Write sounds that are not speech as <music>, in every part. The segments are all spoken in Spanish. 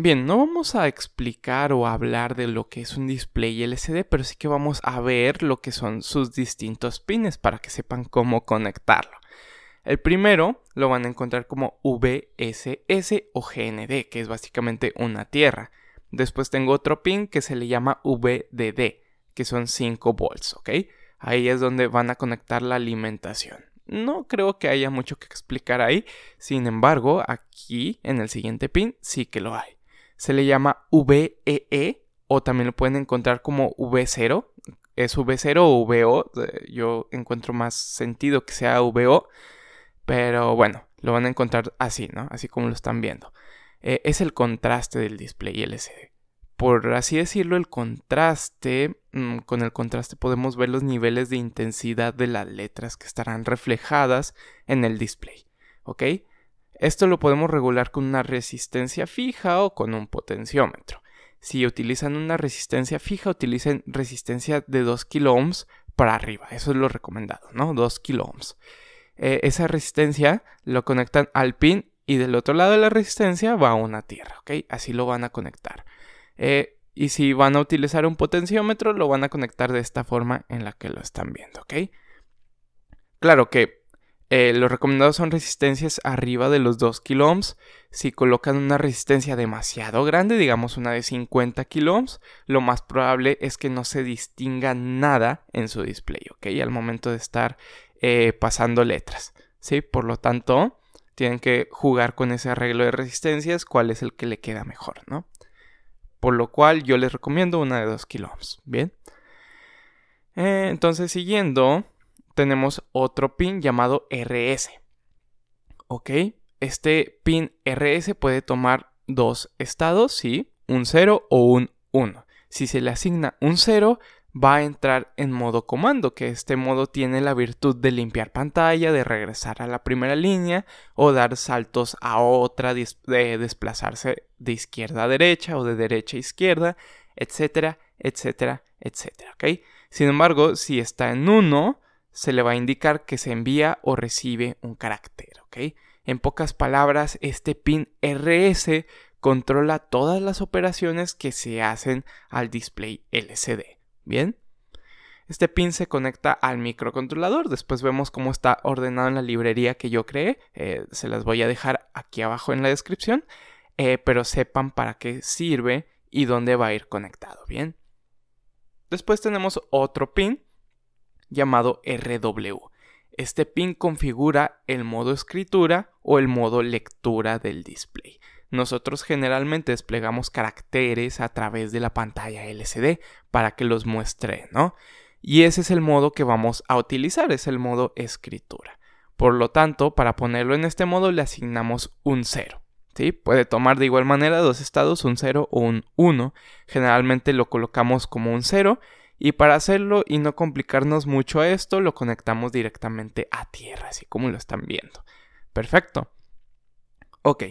Bien, no vamos a explicar o hablar de lo que es un display LCD, pero sí que vamos a ver lo que son sus distintos pines para que sepan cómo conectarlo. El primero lo van a encontrar como VSS o GND, que es básicamente una tierra. Después tengo otro pin que se le llama VDD, que son 5 volts, ¿ok? Ahí es donde van a conectar la alimentación. No creo que haya mucho que explicar ahí, sin embargo, aquí en el siguiente pin sí que lo hay se le llama VEE e, o también lo pueden encontrar como V0. Es V0 o VO. Eh, yo encuentro más sentido que sea VO. Pero bueno, lo van a encontrar así, ¿no? Así como lo están viendo. Eh, es el contraste del display LCD. Por así decirlo, el contraste, mm, con el contraste podemos ver los niveles de intensidad de las letras que estarán reflejadas en el display. ¿Ok? Esto lo podemos regular con una resistencia fija o con un potenciómetro. Si utilizan una resistencia fija, utilicen resistencia de 2 kilo para arriba. Eso es lo recomendado, ¿no? 2 kilo eh, esa resistencia lo conectan al pin y del otro lado de la resistencia va a una tierra, ¿ok? Así lo van a conectar. Eh, y si van a utilizar un potenciómetro, lo van a conectar de esta forma en la que lo están viendo, ¿ok? Claro que lo eh, los recomendados son resistencias arriba de los 2 kilo Si colocan una resistencia demasiado grande, digamos una de 50 kilo lo más probable es que no se distinga nada en su display, ¿ok? Al momento de estar eh, pasando letras, ¿sí? Por lo tanto, tienen que jugar con ese arreglo de resistencias, cuál es el que le queda mejor, ¿no? Por lo cual yo les recomiendo una de 2 kilo ¿bien? Eh, entonces, siguiendo tenemos otro pin llamado RS. ¿Ok? Este pin RS puede tomar dos estados, ¿sí? Un 0 o un 1. Si se le asigna un 0, va a entrar en modo comando, que este modo tiene la virtud de limpiar pantalla, de regresar a la primera línea o dar saltos a otra, de desplazarse de izquierda a derecha o de derecha a izquierda, etcétera, etcétera, etcétera. ¿ok? Sin embargo, si está en 1, se le va a indicar que se envía o recibe un carácter. ¿ok? En pocas palabras, este pin RS controla todas las operaciones que se hacen al display LCD. ¿Bien? Este pin se conecta al microcontrolador. Después vemos cómo está ordenado en la librería que yo creé. Eh, se las voy a dejar aquí abajo en la descripción. Eh, pero sepan para qué sirve y dónde va a ir conectado. Bien. Después tenemos otro pin llamado RW. Este pin configura el modo escritura o el modo lectura del display. Nosotros generalmente desplegamos caracteres a través de la pantalla LCD para que los muestre, ¿no? Y ese es el modo que vamos a utilizar, es el modo escritura. Por lo tanto, para ponerlo en este modo le asignamos un 0. ¿sí? Puede tomar de igual manera dos estados, un 0 o un 1. Generalmente lo colocamos como un 0 y para hacerlo y no complicarnos mucho esto, lo conectamos directamente a tierra, así como lo están viendo. Perfecto. Ok,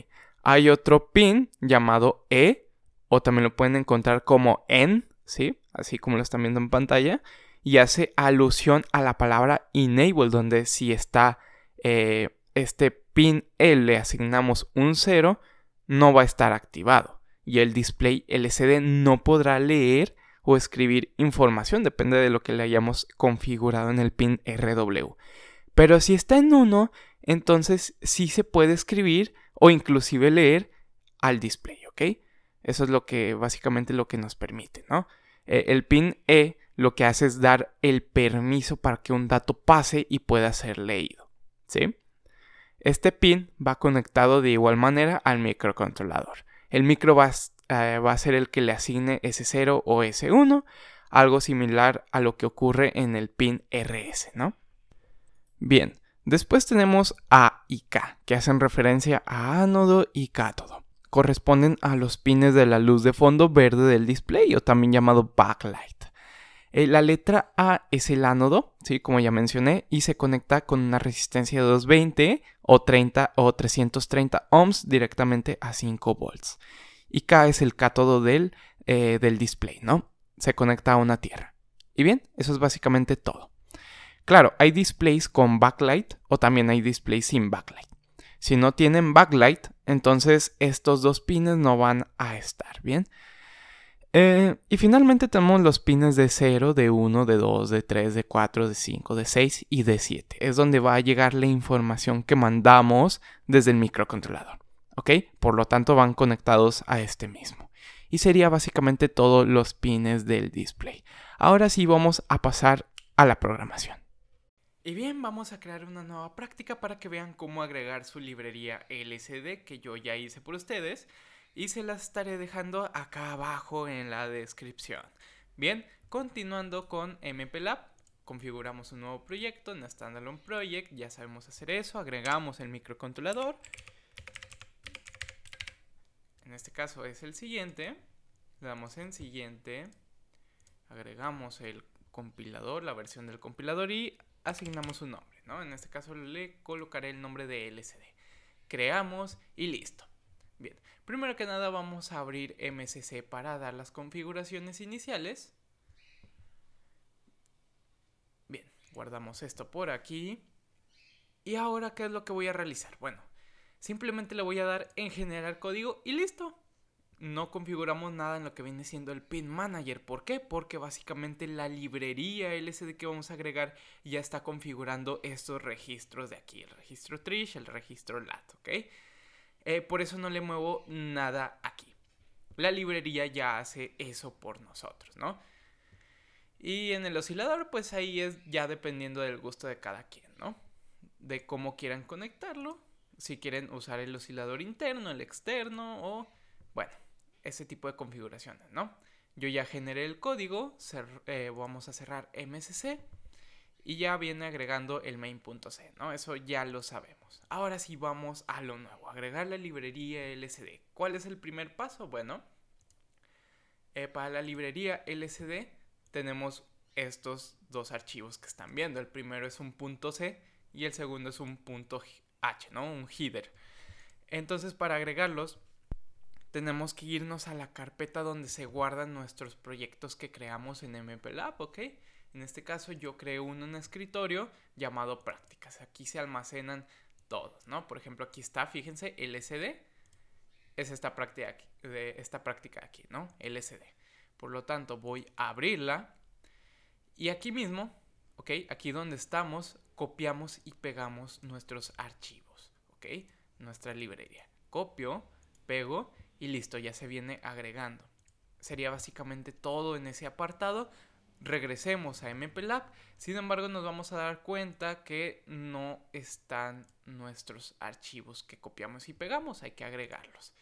hay otro pin llamado E, o también lo pueden encontrar como N, ¿sí? Así como lo están viendo en pantalla. Y hace alusión a la palabra enable, donde si está eh, este pin E le asignamos un 0, no va a estar activado. Y el display LCD no podrá leer o escribir información, depende de lo que le hayamos configurado en el pin RW. Pero si está en 1, entonces sí se puede escribir o inclusive leer al display, ¿ok? Eso es lo que básicamente lo que nos permite, ¿no? Eh, el pin E lo que hace es dar el permiso para que un dato pase y pueda ser leído, ¿sí? Este pin va conectado de igual manera al microcontrolador. El micro va eh, va a ser el que le asigne S0 o S1, algo similar a lo que ocurre en el pin RS, ¿no? Bien, después tenemos A y K, que hacen referencia a ánodo y cátodo. Corresponden a los pines de la luz de fondo verde del display o también llamado backlight. Eh, la letra A es el ánodo, ¿sí? como ya mencioné, y se conecta con una resistencia de 220 o 30 o 330 ohms directamente a 5 volts y K es el cátodo del, eh, del display, ¿no? Se conecta a una tierra. Y bien, eso es básicamente todo. Claro, hay displays con backlight o también hay displays sin backlight. Si no tienen backlight, entonces estos dos pines no van a estar, ¿bien? Eh, y finalmente tenemos los pines de 0, de 1, de 2, de 3, de 4, de 5, de 6 y de 7. Es donde va a llegar la información que mandamos desde el microcontrolador. ¿ok? Por lo tanto van conectados a este mismo. Y sería básicamente todos los pines del display. Ahora sí vamos a pasar a la programación. Y bien, vamos a crear una nueva práctica para que vean cómo agregar su librería LCD que yo ya hice por ustedes y se las estaré dejando acá abajo en la descripción. Bien, continuando con MPLab, configuramos un nuevo proyecto, en standalone project, ya sabemos hacer eso, agregamos el microcontrolador en este caso es el siguiente. Le damos en siguiente. Agregamos el compilador, la versión del compilador y asignamos un nombre. ¿no? En este caso le colocaré el nombre de LCD. Creamos y listo. Bien, primero que nada vamos a abrir MCC para dar las configuraciones iniciales. Bien, guardamos esto por aquí. ¿Y ahora qué es lo que voy a realizar? Bueno, Simplemente le voy a dar en generar código y listo. No configuramos nada en lo que viene siendo el pin manager. ¿Por qué? Porque básicamente la librería LSD que vamos a agregar ya está configurando estos registros de aquí. El registro Trish, el registro LAT, ¿ok? Eh, por eso no le muevo nada aquí. La librería ya hace eso por nosotros, ¿no? Y en el oscilador, pues ahí es ya dependiendo del gusto de cada quien, ¿no? De cómo quieran conectarlo si quieren usar el oscilador interno, el externo o, bueno, ese tipo de configuraciones, ¿no? Yo ya generé el código, eh, vamos a cerrar MSC y ya viene agregando el main.c, ¿no? Eso ya lo sabemos. Ahora sí vamos a lo nuevo, agregar la librería lcd. ¿Cuál es el primer paso? Bueno, eh, para la librería lcd tenemos estos dos archivos que están viendo. El primero es un .c y el segundo es un punto H, ¿no? Un header. Entonces, para agregarlos, tenemos que irnos a la carpeta donde se guardan nuestros proyectos que creamos en MPLab, ¿ok? En este caso yo creé un escritorio llamado prácticas. Aquí se almacenan todos, ¿no? Por ejemplo, aquí está, fíjense, LSD es esta práctica de esta práctica aquí, ¿no? LSD. Por lo tanto, voy a abrirla y aquí mismo, ¿ok? Aquí donde estamos, copiamos y pegamos nuestros archivos, ¿ok? Nuestra librería. Copio, pego y listo, ya se viene agregando. Sería básicamente todo en ese apartado. Regresemos a MPLAB, sin embargo nos vamos a dar cuenta que no están nuestros archivos que copiamos y pegamos, hay que agregarlos.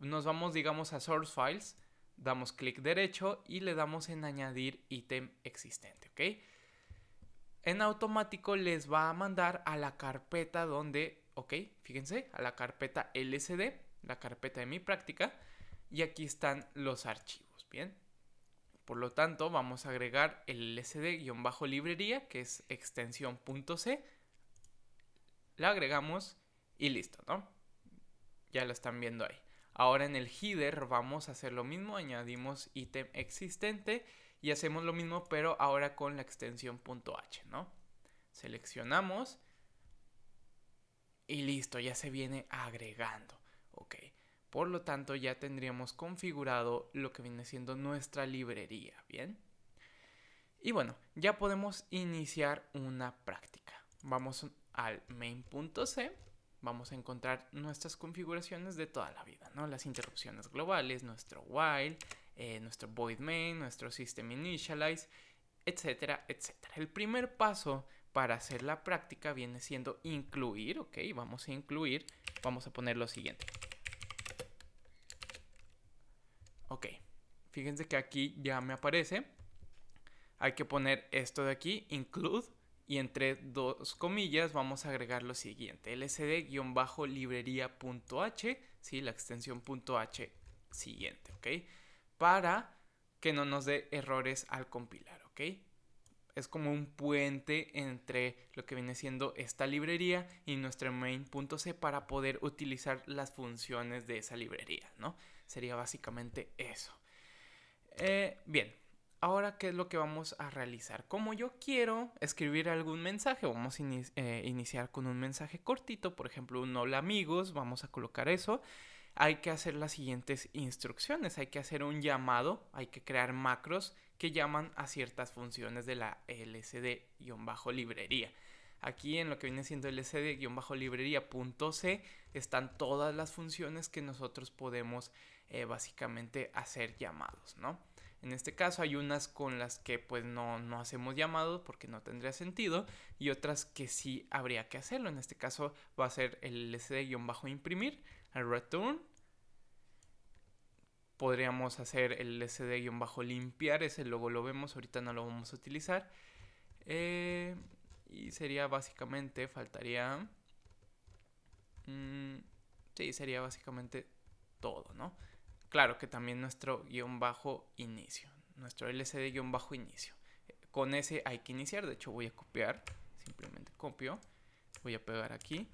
Nos vamos, digamos, a Source Files, damos clic derecho y le damos en añadir ítem existente, ¿ok? en automático les va a mandar a la carpeta donde, ok, fíjense, a la carpeta LSD, la carpeta de mi práctica, y aquí están los archivos, ¿bien? Por lo tanto, vamos a agregar el lsd-librería, que es extensión.c. La agregamos y listo, ¿no? Ya lo están viendo ahí. Ahora en el header vamos a hacer lo mismo, añadimos ítem existente y hacemos lo mismo pero ahora con la extensión .h, ¿no? Seleccionamos y listo, ya se viene agregando, ¿ok? Por lo tanto, ya tendríamos configurado lo que viene siendo nuestra librería, ¿bien? Y bueno, ya podemos iniciar una práctica. Vamos al main.c, vamos a encontrar nuestras configuraciones de toda la vida, ¿no? Las interrupciones globales, nuestro while, eh, nuestro void main, nuestro system initialize, etcétera, etcétera. El primer paso para hacer la práctica viene siendo incluir, ok, vamos a incluir, vamos a poner lo siguiente. Ok, fíjense que aquí ya me aparece, hay que poner esto de aquí, include, y entre dos comillas vamos a agregar lo siguiente, lsd-librería.h, sí, la extensión .h siguiente, ok para que no nos dé errores al compilar, ¿ok? Es como un puente entre lo que viene siendo esta librería y nuestro main.c para poder utilizar las funciones de esa librería, ¿no? Sería básicamente eso. Eh, bien, ahora qué es lo que vamos a realizar. Como yo quiero escribir algún mensaje, vamos a eh, iniciar con un mensaje cortito, por ejemplo, un hola amigos, vamos a colocar eso hay que hacer las siguientes instrucciones, hay que hacer un llamado, hay que crear macros que llaman a ciertas funciones de la LCD-librería. Aquí en lo que viene siendo LCD-librería.c están todas las funciones que nosotros podemos eh, básicamente hacer llamados, ¿no? En este caso hay unas con las que pues no, no hacemos llamados porque no tendría sentido y otras que sí habría que hacerlo. En este caso va a ser el LCD-imprimir el return. Podríamos hacer el sd-limpiar, ese logo lo vemos, ahorita no lo vamos a utilizar. Eh, y sería básicamente, faltaría... Mm, sí, sería básicamente todo, ¿no? Claro que también nuestro guión bajo inicio, nuestro LCD bajo inicio. Con ese hay que iniciar, de hecho voy a copiar, simplemente copio, voy a pegar aquí,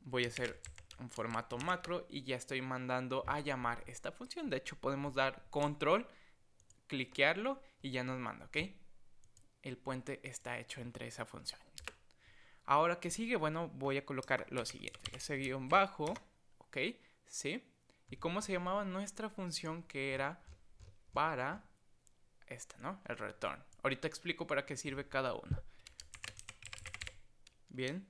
voy a hacer un formato macro y ya estoy mandando a llamar esta función. De hecho, podemos dar control, cliquearlo y ya nos manda, ¿ok? El puente está hecho entre esa función. Ahora, que sigue? Bueno, voy a colocar lo siguiente. Ese guión bajo, ¿ok? ¿Sí? ¿Y cómo se llamaba nuestra función que era para esta, ¿no? El return. Ahorita explico para qué sirve cada una. Bien.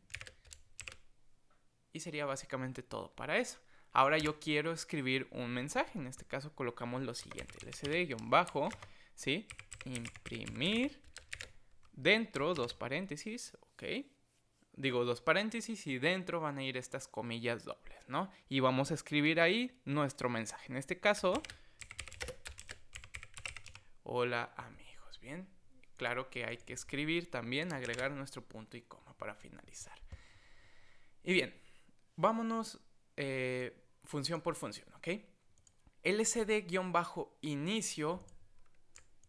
Y sería básicamente todo para eso. Ahora yo quiero escribir un mensaje. En este caso colocamos lo siguiente. lcd-bajo, ¿sí? Imprimir dentro, dos paréntesis, ¿ok? Digo, dos paréntesis y dentro van a ir estas comillas dobles, ¿no? Y vamos a escribir ahí nuestro mensaje. En este caso, hola amigos, ¿bien? Claro que hay que escribir también, agregar nuestro punto y coma para finalizar. Y bien, Vámonos eh, función por función, ¿ok? LCD-inicio,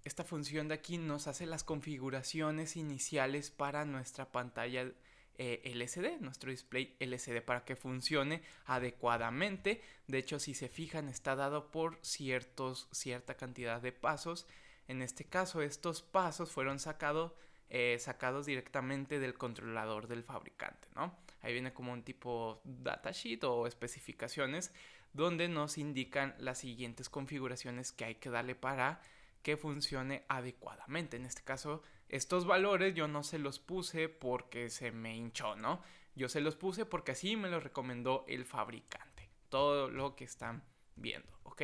esta función de aquí nos hace las configuraciones iniciales para nuestra pantalla eh, LCD, nuestro display LCD, para que funcione adecuadamente. De hecho, si se fijan, está dado por ciertos, cierta cantidad de pasos. En este caso, estos pasos fueron sacados eh, sacados directamente del controlador del fabricante, ¿no? Ahí viene como un tipo datasheet o especificaciones donde nos indican las siguientes configuraciones que hay que darle para que funcione adecuadamente. En este caso, estos valores yo no se los puse porque se me hinchó, ¿no? Yo se los puse porque así me los recomendó el fabricante. Todo lo que están viendo, ¿ok?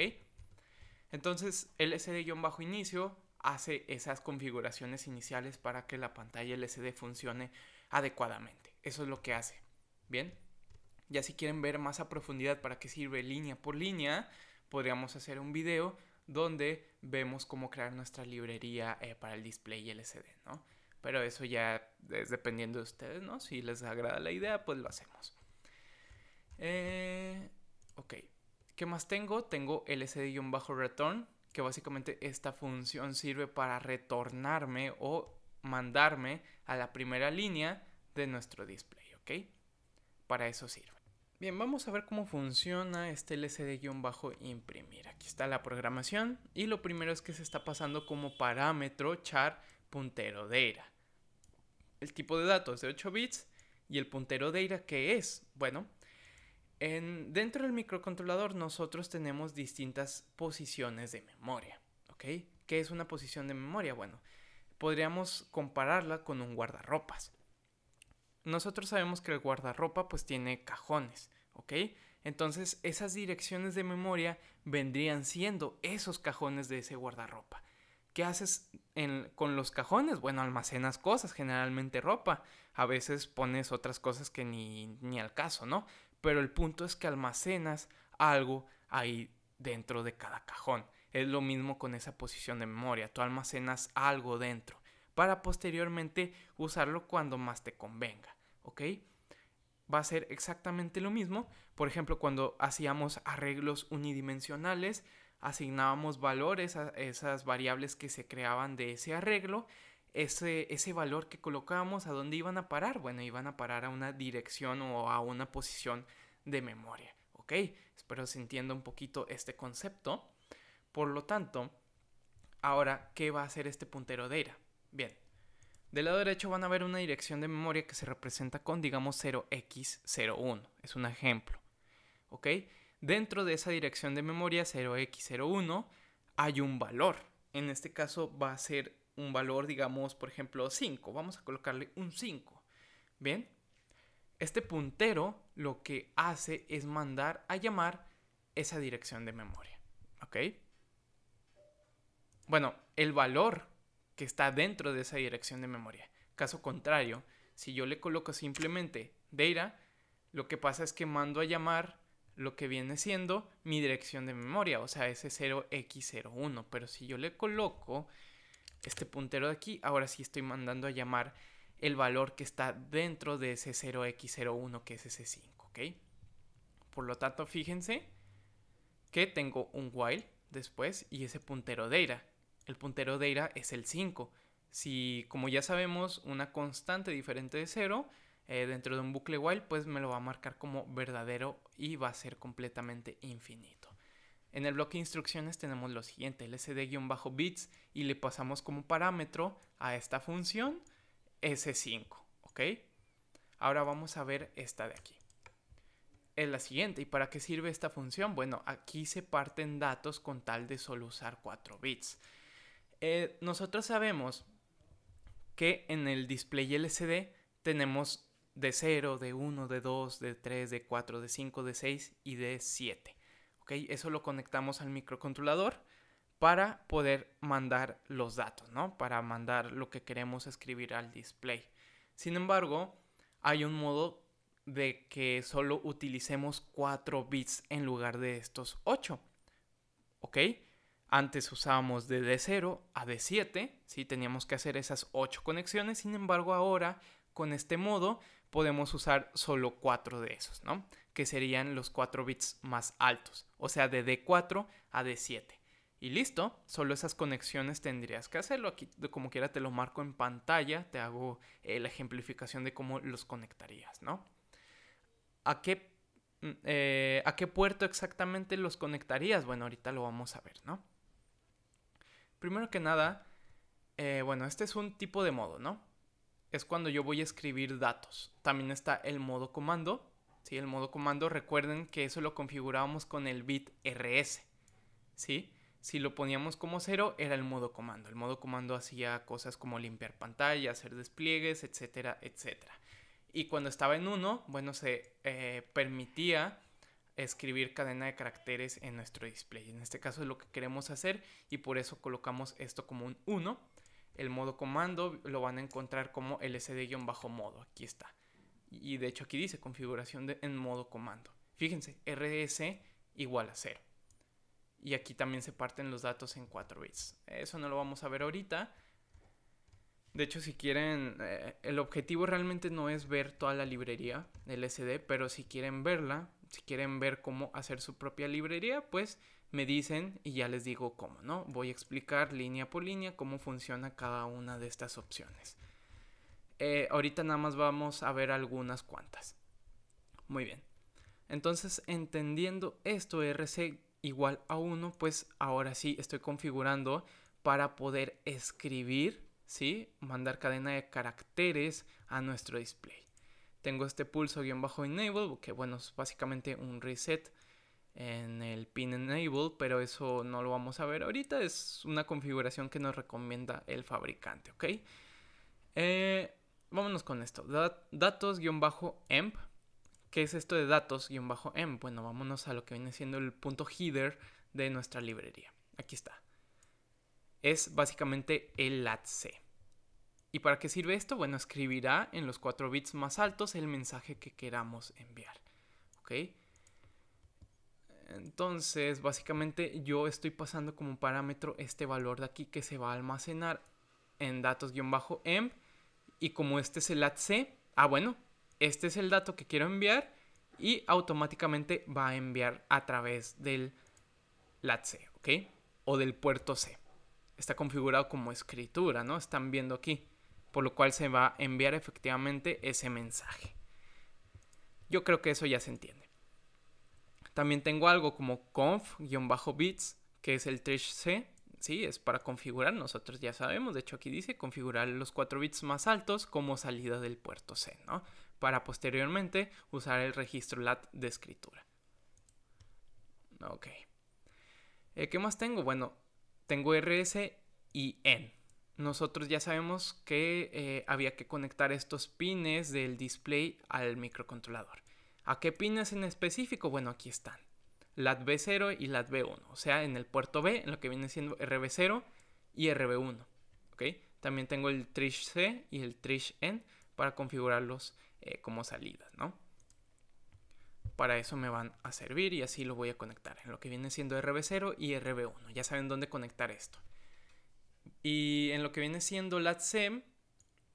Entonces, bajo inicio hace esas configuraciones iniciales para que la pantalla LCD funcione adecuadamente. Eso es lo que hace. Bien, ya si quieren ver más a profundidad para qué sirve línea por línea, podríamos hacer un video donde vemos cómo crear nuestra librería eh, para el display LCD, ¿no? Pero eso ya es dependiendo de ustedes, ¿no? Si les agrada la idea, pues lo hacemos. Eh, ok, ¿qué más tengo? Tengo LCD-return, que básicamente esta función sirve para retornarme o mandarme a la primera línea de nuestro display, ¿ok? Para eso sirve. Bien, vamos a ver cómo funciona este lcd-imprimir. Aquí está la programación y lo primero es que se está pasando como parámetro char puntero de era El tipo de datos de 8 bits y el puntero de ira que es, bueno, dentro del microcontrolador nosotros tenemos distintas posiciones de memoria, ¿ok? ¿Qué es una posición de memoria? Bueno, podríamos compararla con un guardarropas. Nosotros sabemos que el guardarropa pues tiene cajones, ¿ok? Entonces esas direcciones de memoria vendrían siendo esos cajones de ese guardarropa. ¿Qué haces con los cajones? Bueno, almacenas cosas, generalmente ropa. A veces pones otras cosas que ni al caso, ¿no? pero el punto es que almacenas algo ahí dentro de cada cajón. Es lo mismo con esa posición de memoria, tú almacenas algo dentro para posteriormente usarlo cuando más te convenga, ¿ok? Va a ser exactamente lo mismo, por ejemplo, cuando hacíamos arreglos unidimensionales, asignábamos valores a esas variables que se creaban de ese arreglo ese, ese valor que colocábamos, ¿a dónde iban a parar? Bueno, iban a parar a una dirección o a una posición de memoria. ¿Ok? Espero se entienda un poquito este concepto. Por lo tanto, ahora, ¿qué va a hacer este puntero de era? Bien, del lado derecho van a ver una dirección de memoria que se representa con, digamos, 0x01. Es un ejemplo. ¿Ok? Dentro de esa dirección de memoria 0x01 hay un valor. En este caso va a ser un valor, digamos, por ejemplo, 5. Vamos a colocarle un 5. Bien, este puntero lo que hace es mandar a llamar esa dirección de memoria. ¿Ok? Bueno, el valor que está dentro de esa dirección de memoria. Caso contrario, si yo le coloco simplemente data, lo que pasa es que mando a llamar lo que viene siendo mi dirección de memoria, o sea, ese 0x01. Pero si yo le coloco este puntero de aquí, ahora sí estoy mandando a llamar el valor que está dentro de ese 0x01 que es ese 5, ¿ok? Por lo tanto, fíjense que tengo un while después y ese puntero de ira. El puntero de ira es el 5. Si, como ya sabemos, una constante diferente de 0 eh, dentro de un bucle while, pues me lo va a marcar como verdadero y va a ser completamente infinito. En el bloque de instrucciones tenemos lo siguiente, lsd-bits y le pasamos como parámetro a esta función s5, ¿ok? Ahora vamos a ver esta de aquí. Es la siguiente, ¿y para qué sirve esta función? Bueno, aquí se parten datos con tal de solo usar 4 bits. Eh, nosotros sabemos que en el display LCD tenemos de 0, de 1, de 2, de 3, de 4, de 5, de 6 y de 7. Eso lo conectamos al microcontrolador para poder mandar los datos, Para mandar lo que queremos escribir al display. Sin embargo, hay un modo de que solo utilicemos 4 bits en lugar de estos 8. Antes usábamos de D0 a D7, Si teníamos que hacer esas 8 conexiones, sin embargo ahora con este modo podemos usar solo 4 de esos, ¿no? que serían los 4 bits más altos, o sea, de D4 a D7. Y listo, solo esas conexiones tendrías que hacerlo. Aquí como quiera te lo marco en pantalla, te hago eh, la ejemplificación de cómo los conectarías, ¿no? ¿A qué, mm, eh, ¿A qué puerto exactamente los conectarías? Bueno, ahorita lo vamos a ver, ¿no? Primero que nada, eh, bueno, este es un tipo de modo, ¿no? Es cuando yo voy a escribir datos. También está el modo comando, el modo comando, recuerden que eso lo configurábamos con el bit RS, Si lo poníamos como cero, era el modo comando. El modo comando hacía cosas como limpiar pantalla, hacer despliegues, etcétera, etcétera. Y cuando estaba en 1, bueno, se eh, permitía escribir cadena de caracteres en nuestro display. En este caso es lo que queremos hacer y por eso colocamos esto como un 1. El modo comando lo van a encontrar como lsd-modo. Aquí está. Y de hecho aquí dice configuración de, en modo comando. Fíjense, RS igual a 0. Y aquí también se parten los datos en 4 bits. Eso no lo vamos a ver ahorita. De hecho, si quieren, eh, el objetivo realmente no es ver toda la librería del SD, pero si quieren verla, si quieren ver cómo hacer su propia librería, pues me dicen y ya les digo cómo, ¿no? Voy a explicar línea por línea cómo funciona cada una de estas opciones. Eh, ahorita nada más vamos a ver algunas cuantas. Muy bien. Entonces, entendiendo esto, RC igual a 1, pues ahora sí estoy configurando para poder escribir, ¿sí? Mandar cadena de caracteres a nuestro display. Tengo este pulso guión bajo enable, que bueno, es básicamente un reset en el pin enable, pero eso no lo vamos a ver ahorita, es una configuración que nos recomienda el fabricante, ¿ok? Eh, Vámonos con esto. Datos-emp. ¿Qué es esto de datos-emp? Bueno, vámonos a lo que viene siendo el punto header de nuestra librería. Aquí está. Es básicamente el latc. ¿Y para qué sirve esto? Bueno, escribirá en los 4 bits más altos el mensaje que queramos enviar. ¿Ok? Entonces, básicamente yo estoy pasando como parámetro este valor de aquí que se va a almacenar en datos-emp y como este es el LATC, ah bueno, este es el dato que quiero enviar y automáticamente va a enviar a través del LATC, ¿ok? O del puerto C. Está configurado como escritura, ¿no? Están viendo aquí, por lo cual se va a enviar efectivamente ese mensaje. Yo creo que eso ya se entiende. También tengo algo como conf-bits, que es el trish C, sí, es para configurar, nosotros ya sabemos, de hecho aquí dice configurar los 4 bits más altos como salida del puerto C, ¿no? Para posteriormente usar el registro LAT de escritura. Ok. Eh, ¿Qué más tengo? Bueno, tengo RS y N. Nosotros ya sabemos que eh, había que conectar estos pines del display al microcontrolador. ¿A qué pines en específico? Bueno, aquí están. LATB 0 y LATB 1, o sea, en el puerto B, en lo que viene siendo RB 0 y RB 1. También tengo el Trish C y el Trish N para configurarlos eh, como salidas, ¿no? Para eso me van a servir y así lo voy a conectar en lo que viene siendo RB0 y RB1. Ya saben dónde conectar esto. Y en lo que viene siendo LATC, e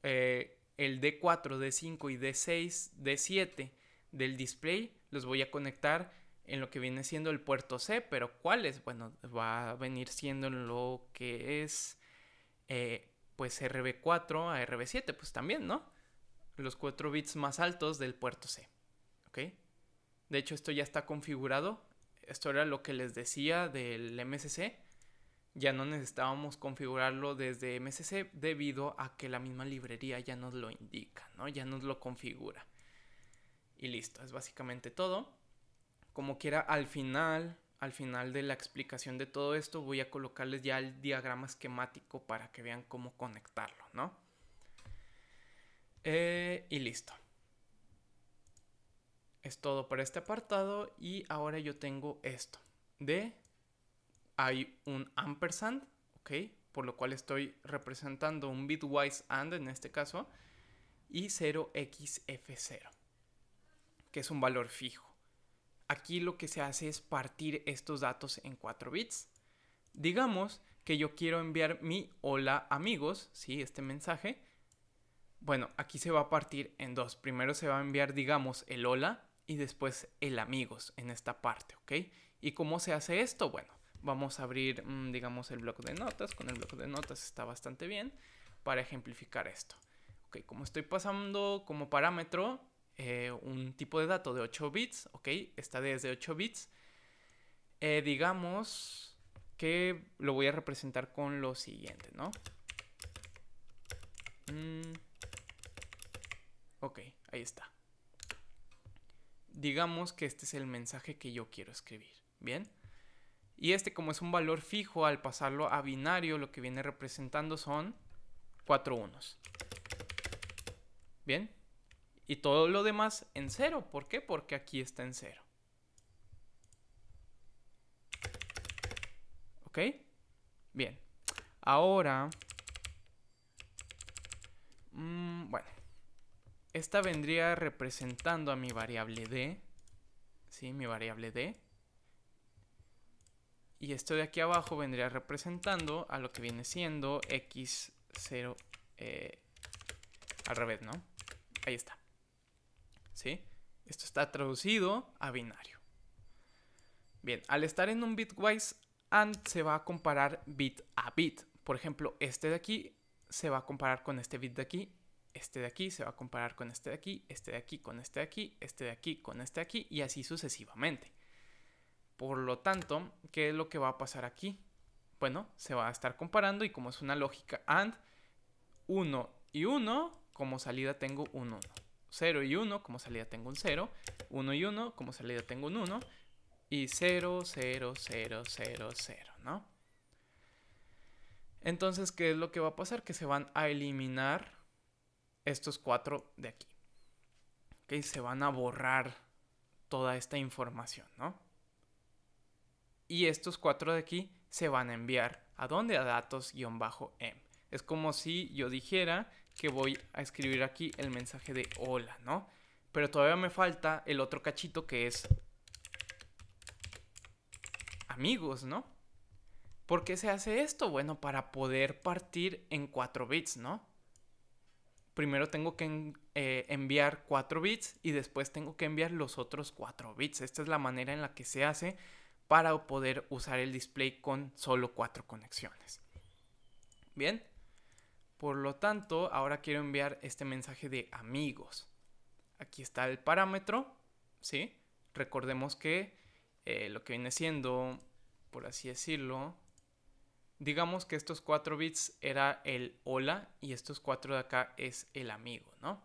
eh, el D4, D5 y D6, D7 del display los voy a conectar en lo que viene siendo el puerto C, pero ¿cuál es? bueno, va a venir siendo lo que es eh, pues RB4 a RB7, pues también, ¿no? Los 4 bits más altos del puerto C, ¿ok? De hecho, esto ya está configurado, esto era lo que les decía del MSC, ya no necesitábamos configurarlo desde MSC debido a que la misma librería ya nos lo indica, ¿no? Ya nos lo configura. Y listo, es básicamente todo. Como quiera, al final, al final de la explicación de todo esto, voy a colocarles ya el diagrama esquemático para que vean cómo conectarlo, ¿no? Eh, y listo. Es todo para este apartado y ahora yo tengo esto de hay un ampersand, ¿ok? Por lo cual estoy representando un bitwise and en este caso y 0xf0, que es un valor fijo. Aquí lo que se hace es partir estos datos en 4 bits. Digamos que yo quiero enviar mi hola amigos, ¿sí? Este mensaje. Bueno, aquí se va a partir en dos. Primero se va a enviar, digamos, el hola y después el amigos en esta parte, ¿ok? ¿Y cómo se hace esto? Bueno, vamos a abrir, mm, digamos, el bloque de notas. Con el bloque de notas está bastante bien para ejemplificar esto. Ok, como estoy pasando como parámetro eh, un tipo de dato de 8 bits, ¿ok? está D de 8 bits. Eh, digamos que lo voy a representar con lo siguiente, ¿no? Mm. Ok, ahí está. Digamos que este es el mensaje que yo quiero escribir, ¿bien? Y este como es un valor fijo, al pasarlo a binario, lo que viene representando son cuatro unos. ¿Bien? Y todo lo demás en cero. ¿Por qué? Porque aquí está en cero. ¿Ok? Bien. Ahora... Mm, bueno. Esta vendría representando a mi variable d. ¿Sí? Mi variable d. Y esto de aquí abajo vendría representando a lo que viene siendo x0 eh, al revés, ¿no? Ahí está. ¿sí? Esto está traducido a binario. Bien, al estar en un bitwise AND se va a comparar bit a bit. Por ejemplo, este de aquí se va a comparar con este bit de aquí, este de aquí se va a comparar con este de aquí, este de aquí con este de aquí, este de aquí con este de aquí y así sucesivamente. Por lo tanto, ¿qué es lo que va a pasar aquí? Bueno, se va a estar comparando y como es una lógica AND, 1 y 1, como salida tengo un 1. 0 y 1, como salida tengo un 0, 1 y 1, como salida tengo un 1, y 0, 0, 0, 0, 0, ¿no? Entonces, ¿qué es lo que va a pasar? Que se van a eliminar estos cuatro de aquí. ¿Ok? Se van a borrar toda esta información, ¿no? Y estos cuatro de aquí se van a enviar. ¿A dónde? A datos-m. Es como si yo dijera que voy a escribir aquí el mensaje de hola, ¿no? Pero todavía me falta el otro cachito que es amigos, ¿no? ¿Por qué se hace esto? Bueno, para poder partir en 4 bits, ¿no? Primero tengo que eh, enviar 4 bits y después tengo que enviar los otros 4 bits. Esta es la manera en la que se hace para poder usar el display con solo 4 conexiones. Bien. Por lo tanto, ahora quiero enviar este mensaje de amigos. Aquí está el parámetro, ¿sí? Recordemos que eh, lo que viene siendo, por así decirlo, digamos que estos cuatro bits era el hola y estos cuatro de acá es el amigo, ¿no?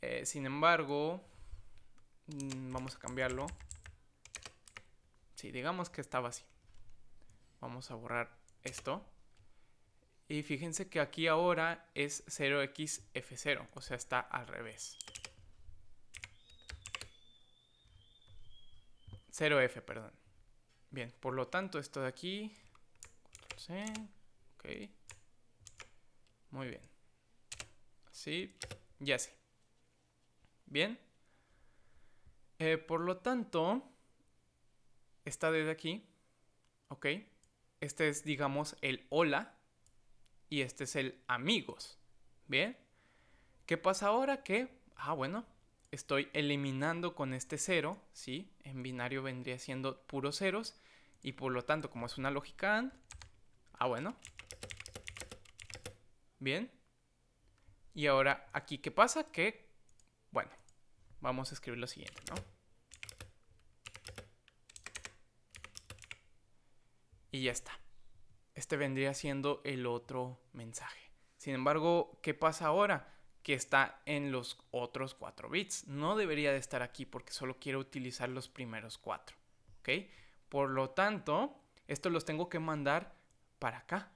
Eh, sin embargo, mm, vamos a cambiarlo. Sí, digamos que estaba así. Vamos a borrar esto. Y fíjense que aquí ahora es 0xf0, o sea, está al revés. 0f, perdón. Bien, por lo tanto, esto de aquí... C, ok. Muy bien. Así, ya sé Bien. Eh, por lo tanto, Está desde aquí, ok. Este es, digamos, el hola y este es el amigos. ¿Bien? ¿Qué pasa ahora? Que, ah, bueno, estoy eliminando con este cero ¿sí? En binario vendría siendo puros ceros y por lo tanto, como es una lógica AND, ah, bueno. Bien. Y ahora aquí, ¿qué pasa? Que, bueno, vamos a escribir lo siguiente, ¿no? Y ya está. Este vendría siendo el otro mensaje. Sin embargo, ¿qué pasa ahora? Que está en los otros 4 bits. No debería de estar aquí porque solo quiero utilizar los primeros cuatro ¿Ok? Por lo tanto, esto los tengo que mandar para acá.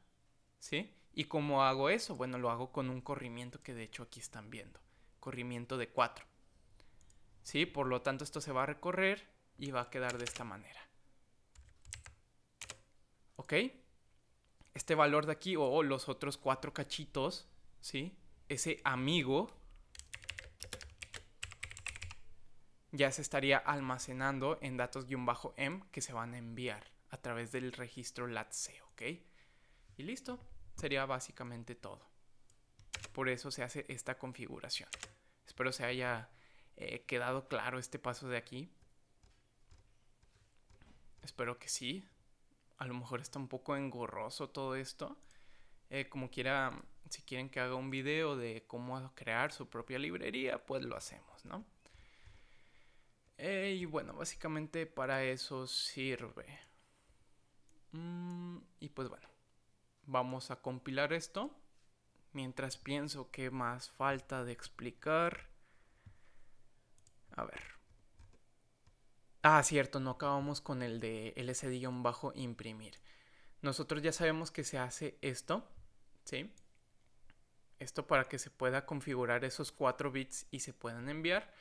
¿Sí? ¿Y cómo hago eso? Bueno, lo hago con un corrimiento que de hecho aquí están viendo. Corrimiento de 4. ¿Sí? Por lo tanto, esto se va a recorrer y va a quedar de esta manera. ¿Ok? este valor de aquí o los otros cuatro cachitos, ¿sí? Ese amigo ya se estaría almacenando en datos-m bajo que se van a enviar a través del registro LATC, ¿ok? Y listo, sería básicamente todo. Por eso se hace esta configuración. Espero se haya eh, quedado claro este paso de aquí. Espero que sí a lo mejor está un poco engorroso todo esto. Eh, como quiera, si quieren que haga un video de cómo crear su propia librería, pues lo hacemos, ¿no? Eh, y bueno, básicamente para eso sirve. Mm, y pues bueno, vamos a compilar esto. Mientras pienso que más falta de explicar. A ver. Ah, cierto, no acabamos con el de lsd-imprimir. Nosotros ya sabemos que se hace esto, ¿sí? Esto para que se pueda configurar esos 4 bits y se puedan enviar.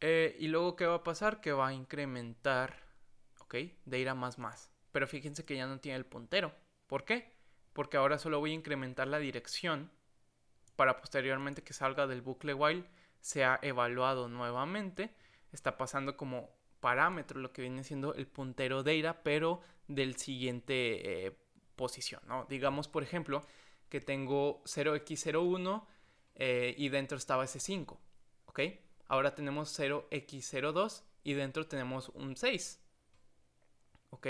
Eh, y luego, ¿qué va a pasar? Que va a incrementar, ¿ok? De ir a más más. Pero fíjense que ya no tiene el puntero. ¿Por qué? Porque ahora solo voy a incrementar la dirección para posteriormente que salga del bucle while sea evaluado nuevamente. Está pasando como parámetro, lo que viene siendo el puntero de ira, pero del siguiente eh, posición, ¿no? Digamos, por ejemplo, que tengo 0x01 eh, y dentro estaba ese 5, ¿ok? Ahora tenemos 0x02 y dentro tenemos un 6, ¿ok?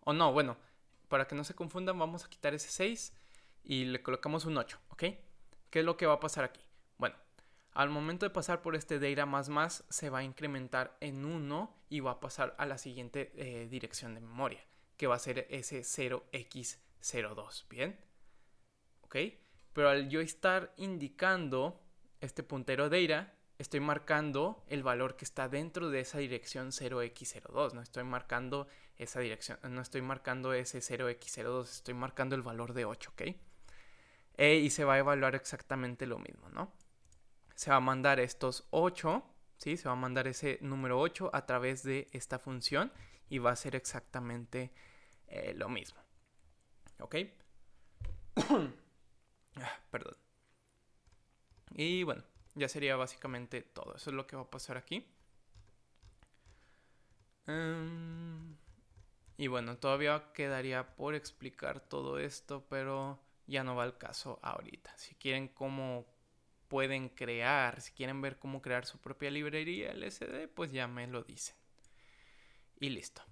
O no, bueno, para que no se confundan, vamos a quitar ese 6 y le colocamos un 8, ¿ok? ¿Qué es lo que va a pasar aquí? Al momento de pasar por este deira más más se va a incrementar en 1 y va a pasar a la siguiente eh, dirección de memoria que va a ser ese 0x02, ¿bien? ¿Ok? Pero al yo estar indicando este puntero data, estoy marcando el valor que está dentro de esa dirección 0x02, no estoy marcando esa dirección, no estoy marcando ese 0x02, estoy marcando el valor de 8, ¿ok? E, y se va a evaluar exactamente lo mismo, ¿no? se va a mandar estos 8, ¿sí? Se va a mandar ese número 8 a través de esta función y va a ser exactamente eh, lo mismo. ¿Ok? <coughs> Ah, perdón. Y bueno, ya sería básicamente todo. Eso es lo que va a pasar aquí. Em, y bueno, todavía quedaría por explicar todo esto, pero ya no va al caso ahorita. Si quieren cómo pueden crear, si quieren ver cómo crear su propia librería LSD, pues ya me lo dicen. Y listo.